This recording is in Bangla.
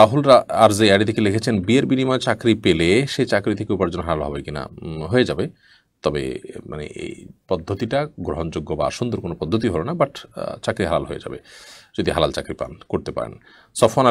রাহুল আর যে আড়ি থেকে লিখেছেন বিয়ের বিনিময়ে চাকরি পেলে সে চাকরি থেকে উপার্জন হারাল হবে কিনা হয়ে যাবে তবে মানে এই পদ্ধতিটা গ্রহণযোগ্য বা সুন্দর কোনো পদ্ধতি হলো না বাট চাকরি হালাল হয়ে যাবে যদি হালাল চাকরি পান করতে পারেন সফওয়ান